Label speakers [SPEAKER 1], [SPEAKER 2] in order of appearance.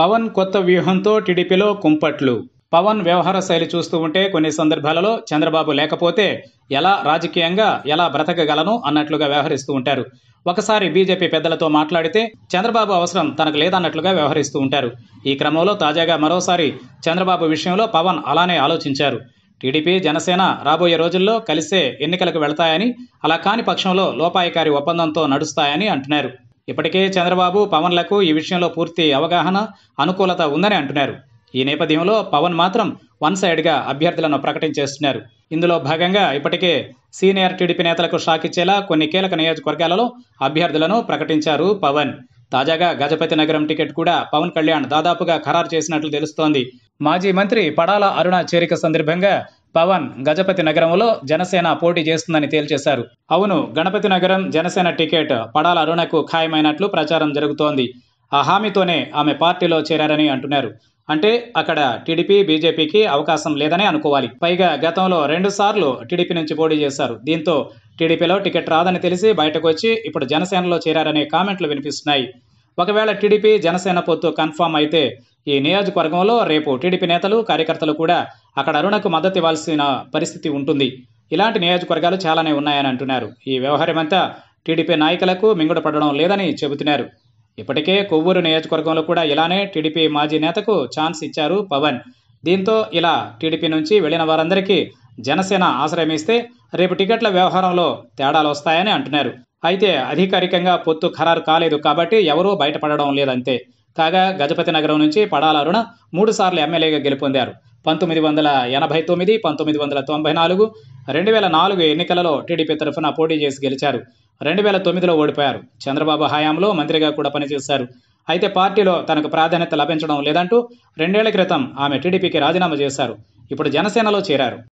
[SPEAKER 1] పవన్ కొత్త వ్యూహంతో టీడీపీలో కుంపట్లు పవన్ వ్యవహార శైలి చూస్తూ ఉంటే కొన్ని సందర్భాలలో చంద్రబాబు లేకపోతే ఎలా రాజకీయంగా ఎలా బ్రతకగలను అన్నట్లుగా వ్యవహరిస్తూ ఉంటారు ఒకసారి బీజేపీ పెద్దలతో మాట్లాడితే చంద్రబాబు అవసరం తనకు లేదన్నట్లుగా వ్యవహరిస్తూ ఉంటారు ఈ క్రమంలో తాజాగా మరోసారి చంద్రబాబు విషయంలో పవన్ అలానే ఆలోచించారు టీడీపీ జనసేన రాబోయే రోజుల్లో కలిసే ఎన్నికలకు వెళతాయని అలా కాని పక్షంలో లోపాయకారి ఒప్పందంతో నడుస్తాయని అంటున్నారు ఇప్పటికే చంద్రబాబు పవన్లకు ఈ విషయంలో పూర్తి అవగాహన అనుకూలత ఉందని అంటున్నారు ఈ నేపథ్యంలో పవన్ మాత్రం వన్ సైడ్గా అభ్యర్థులను ప్రకటించేస్తున్నారు ఇందులో భాగంగా ఇప్పటికే సీనియర్ టీడీపీ నేతలకు షాక్ ఇచ్చేలా కొన్ని కీలక నియోజకవర్గాలలో అభ్యర్థులను ప్రకటించారు పవన్ తాజాగా గజపతి నగరం టికెట్ కూడా పవన్ కళ్యాణ్ దాదాపుగా ఖరారు చేసినట్లు తెలుస్తోంది మాజీ మంత్రి పడాల అరుణ చేరిక సందర్భంగా పవన్ గజపతి నగరంలో జనసేన పోటీ చేస్తుందని తేల్చేశారు అవును గణపతి నగరం జనసేన టికెట్ పడాల అరుణకు ఖాయమైనట్లు ప్రచారం జరుగుతోంది ఆ హామీతోనే ఆమె పార్టీలో చేరారని అంటున్నారు అంటే అక్కడ టీడీపీ బీజేపీకి అవకాశం లేదనే అనుకోవాలి పైగా గతంలో రెండు సార్లు టీడీపీ నుంచి పోటీ చేశారు దీంతో టీడీపీలో టికెట్ రాదని తెలిసి బయటకు వచ్చి ఇప్పుడు జనసేనలో చేరారనే కామెంట్లు వినిపిస్తున్నాయి ఒకవేళ టీడీపీ జనసేన పొత్తు కన్ఫామ్ అయితే ఈ నియోజకవర్గంలో రేపు టీడీపీ నేతలు కార్యకర్తలు కూడా అక్కడ అరుణకు మద్దతు ఇవ్వాల్సిన పరిస్థితి ఉంటుంది ఇలాంటి నియోజకవర్గాలు చాలానే ఉన్నాయని అంటున్నారు ఈ వ్యవహారమంతా టీడీపీ నాయకులకు మింగుడపడడం పడడం లేదని చెబుతున్నారు ఇప్పటికే కొవ్వూరు నియోజకవర్గంలో కూడా ఇలానే టీడీపీ మాజీ నేతకు ఛాన్స్ ఇచ్చారు పవన్ దీంతో ఇలా టీడీపీ నుంచి వెళ్లిన వారందరికీ జనసేన ఆశ్రయమిస్తే రేపు టికెట్ల వ్యవహారంలో తేడాలు వస్తాయని అంటున్నారు అయితే అధికారికంగా పొత్తు ఖరారు కాలేదు కాబట్టి ఎవరూ బయటపడడం లేదంతే కాగా గజపతి నగరం నుంచి పడాల అరుణ మూడుసార్లు ఎమ్మెల్యేగా గెలుపొందారు పంతొమ్మిది వందల ఎనభై తొమ్మిది పంతొమ్మిది వందల తొంభై నాలుగు రెండు వేల నాలుగు ఎన్నికలలో టీడీపీ తరఫున పోటీ చేసి గెలిచారు రెండు వేల తొమ్మిదిలో ఓడిపోయారు చంద్రబాబు హయాంలో మంత్రిగా కూడా పనిచేశారు అయితే పార్టీలో తనకు ప్రాధాన్యత లభించడం లేదంటూ రెండేళ్ల క్రితం ఆమె టీడీపీకి రాజీనామా చేశారు ఇప్పుడు జనసేనలో చేరారు